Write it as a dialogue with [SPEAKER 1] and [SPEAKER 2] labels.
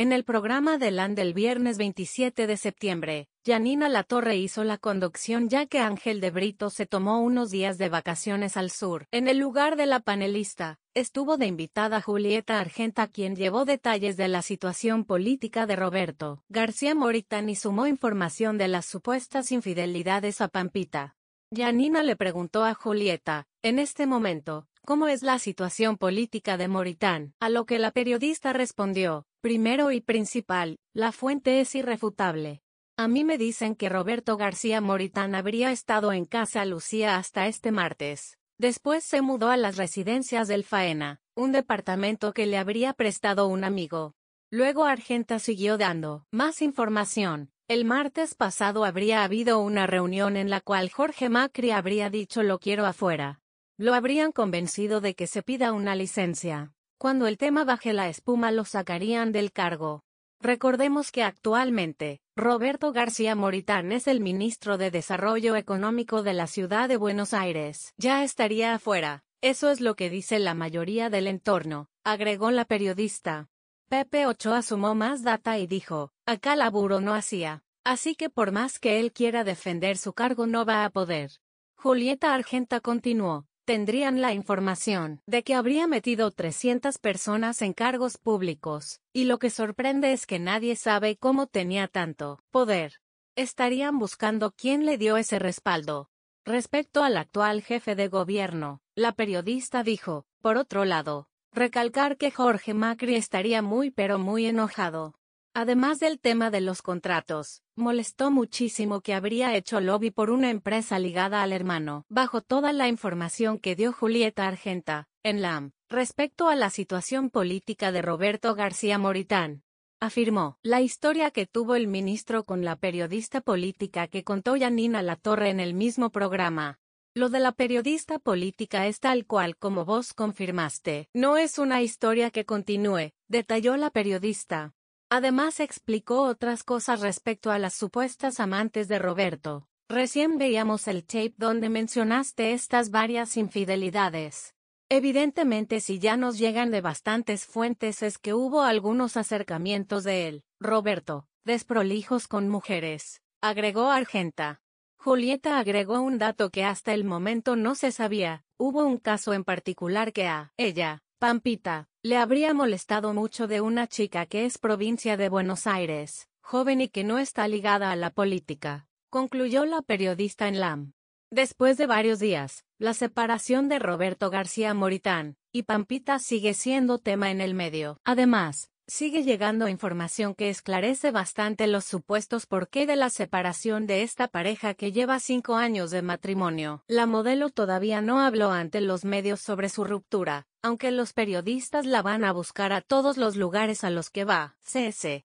[SPEAKER 1] En el programa de LAN del viernes 27 de septiembre, Janina Latorre hizo la conducción ya que Ángel de Brito se tomó unos días de vacaciones al sur. En el lugar de la panelista, estuvo de invitada Julieta Argenta quien llevó detalles de la situación política de Roberto García Moritán y sumó información de las supuestas infidelidades a Pampita. Janina le preguntó a Julieta, en este momento, ¿Cómo es la situación política de Moritán? A lo que la periodista respondió, primero y principal, la fuente es irrefutable. A mí me dicen que Roberto García Moritán habría estado en casa Lucía hasta este martes. Después se mudó a las residencias del Faena, un departamento que le habría prestado un amigo. Luego Argenta siguió dando más información. El martes pasado habría habido una reunión en la cual Jorge Macri habría dicho lo quiero afuera. Lo habrían convencido de que se pida una licencia. Cuando el tema baje la espuma lo sacarían del cargo. Recordemos que actualmente, Roberto García Moritán es el ministro de Desarrollo Económico de la Ciudad de Buenos Aires. Ya estaría afuera. Eso es lo que dice la mayoría del entorno, agregó la periodista. Pepe Ochoa sumó más data y dijo, acá laburo no hacía, así que por más que él quiera defender su cargo no va a poder. Julieta Argenta continuó, tendrían la información de que habría metido 300 personas en cargos públicos, y lo que sorprende es que nadie sabe cómo tenía tanto poder. Estarían buscando quién le dio ese respaldo. Respecto al actual jefe de gobierno, la periodista dijo, por otro lado, recalcar que Jorge Macri estaría muy pero muy enojado Además del tema de los contratos, molestó muchísimo que habría hecho lobby por una empresa ligada al hermano, bajo toda la información que dio Julieta Argenta, en LAM, respecto a la situación política de Roberto García Moritán. Afirmó, la historia que tuvo el ministro con la periodista política que contó Yanina Latorre en el mismo programa, lo de la periodista política es tal cual como vos confirmaste. No es una historia que continúe, detalló la periodista. Además explicó otras cosas respecto a las supuestas amantes de Roberto. Recién veíamos el tape donde mencionaste estas varias infidelidades. Evidentemente si ya nos llegan de bastantes fuentes es que hubo algunos acercamientos de él, Roberto, desprolijos con mujeres, agregó Argenta. Julieta agregó un dato que hasta el momento no se sabía, hubo un caso en particular que a ella Pampita, le habría molestado mucho de una chica que es provincia de Buenos Aires, joven y que no está ligada a la política, concluyó la periodista en LAM. Después de varios días, la separación de Roberto García Moritán y Pampita sigue siendo tema en el medio. Además, sigue llegando información que esclarece bastante los supuestos por qué de la separación de esta pareja que lleva cinco años de matrimonio. La modelo todavía no habló ante los medios sobre su ruptura, aunque los periodistas la van a buscar a todos los lugares a los que va, cese.